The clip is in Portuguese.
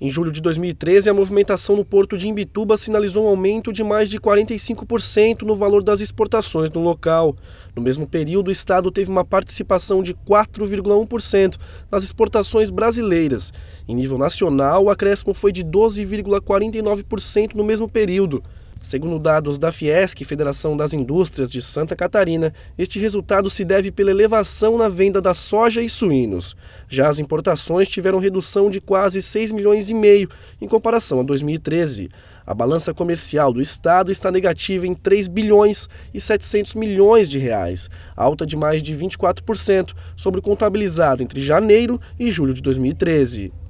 Em julho de 2013, a movimentação no porto de Imbituba sinalizou um aumento de mais de 45% no valor das exportações no local. No mesmo período, o Estado teve uma participação de 4,1% nas exportações brasileiras. Em nível nacional, o acréscimo foi de 12,49% no mesmo período. Segundo dados da Fiesc, Federação das Indústrias de Santa Catarina, este resultado se deve pela elevação na venda da soja e suínos. Já as importações tiveram redução de quase 6 milhões e meio em comparação a 2013. A balança comercial do estado está negativa em 3 bilhões e 700 milhões de reais, alta de mais de 24% sobre o contabilizado entre janeiro e julho de 2013.